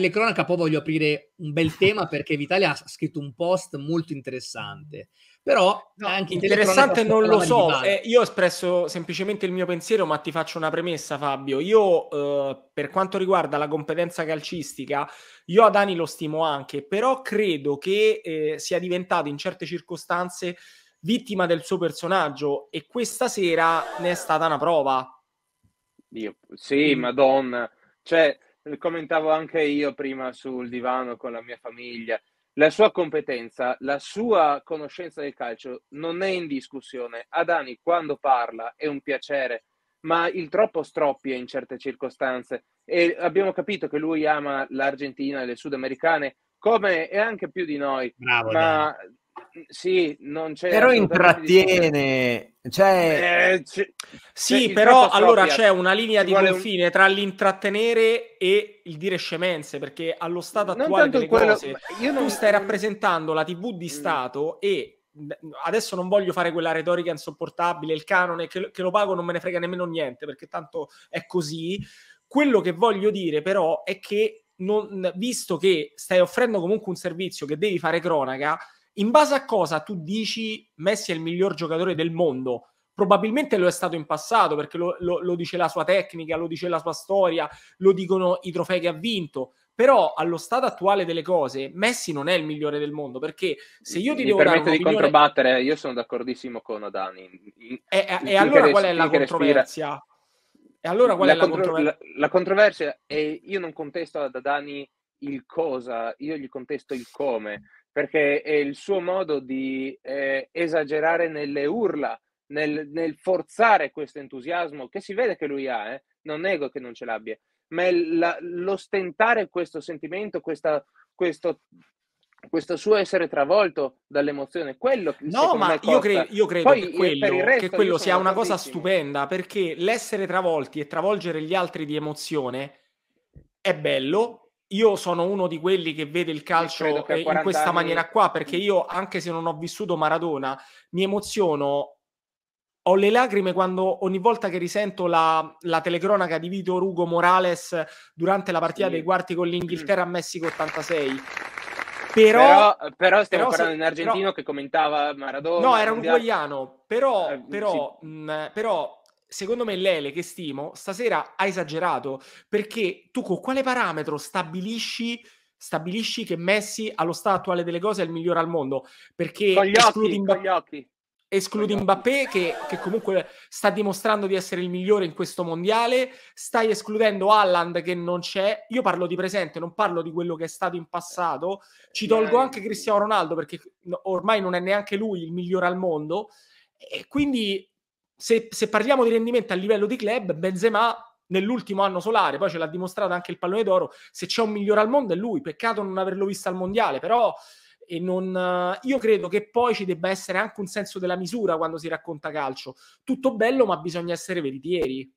telecronaca poi voglio aprire un bel tema perché Vitalia ha scritto un post molto interessante. Però no, anche interessante non lo so, eh, io ho espresso semplicemente il mio pensiero, ma ti faccio una premessa Fabio. Io eh, per quanto riguarda la competenza calcistica, io ad Ani lo stimo anche, però credo che eh, sia diventato in certe circostanze vittima del suo personaggio e questa sera ne è stata una prova. Dio, sì, mm. madonna. Cioè, commentavo anche io prima sul divano con la mia famiglia, la sua competenza, la sua conoscenza del calcio non è in discussione. Adani quando parla è un piacere, ma il troppo stroppia in certe circostanze e abbiamo capito che lui ama l'Argentina e le sudamericane come e anche più di noi. Bravo, ma Dani. sì, non c'è Però intrattiene cioè, eh, c- sì, cioè, però allora propria. c'è una linea di confine un... tra l'intrattenere e il dire scemenze, perché allo stato attuale delle quello... cose io non... tu stai mm. rappresentando la TV di mm. Stato mm. e adesso non voglio fare quella retorica insopportabile, il canone che, che lo pago non me ne frega nemmeno niente, perché tanto è così. Quello che voglio dire però è che non, visto che stai offrendo comunque un servizio che devi fare cronaca, in base a cosa tu dici Messi è il miglior giocatore del mondo? Probabilmente lo è stato in passato perché lo, lo, lo dice la sua tecnica, lo dice la sua storia, lo dicono i trofei che ha vinto però allo stato attuale delle cose Messi non è il migliore del mondo perché se io ti Mi devo dare un'opinione... di controbattere io sono d'accordissimo con Odani eh, eh, e, e allora qual è la controversia? e allora qual la è la contro- controversia? La, la, controversia è io non contesto ad Adani il cosa, io gli contesto il come perché è il suo modo di eh, esagerare nelle urla, nel, nel, forzare questo entusiasmo che si vede che lui ha, eh? non nego che non ce l'abbia, ma la, l'ostentare questo sentimento, questa, questo, questo, suo essere travolto dall'emozione, quello No, ma io, cre- io, credo Poi, che quello, resto, che quello sia una cosa stupenda, perché l'essere travolti e travolgere gli altri di emozione è bello, io sono uno di quelli che vede il calcio in questa anni... maniera qua, perché mm. io, anche se non ho vissuto Maradona, mi emoziono. Ho le lacrime quando ogni volta che risento la, la telecronaca di Vito Rugo Morales durante la partita sì. dei quarti con l'Inghilterra a mm. Messico 86. Però, però, però stiamo però, parlando di un argentino però, che commentava Maradona. No, era un uguagliano, però, eh, sì. mh, però secondo me Lele che stimo stasera ha esagerato perché tu con quale parametro stabilisci, stabilisci che Messi allo stato attuale delle cose è il migliore al mondo perché con gli escludi occhi, Mbappé, gli occhi. escludi Mbappé che, che, comunque sta dimostrando di essere il migliore in questo mondiale stai escludendo Alland che non c'è io parlo di presente non parlo di quello che è stato in passato ci tolgo anche Cristiano Ronaldo perché ormai non è neanche lui il migliore al mondo e quindi se, se, parliamo di rendimento a livello di club, Benzema nell'ultimo anno solare, poi ce l'ha dimostrato anche il pallone d'oro, se c'è un migliore al mondo è lui, peccato non averlo visto al mondiale, però non, eh, io credo che poi ci debba essere anche un senso della misura quando si racconta calcio. Tutto bello, ma bisogna essere veritieri.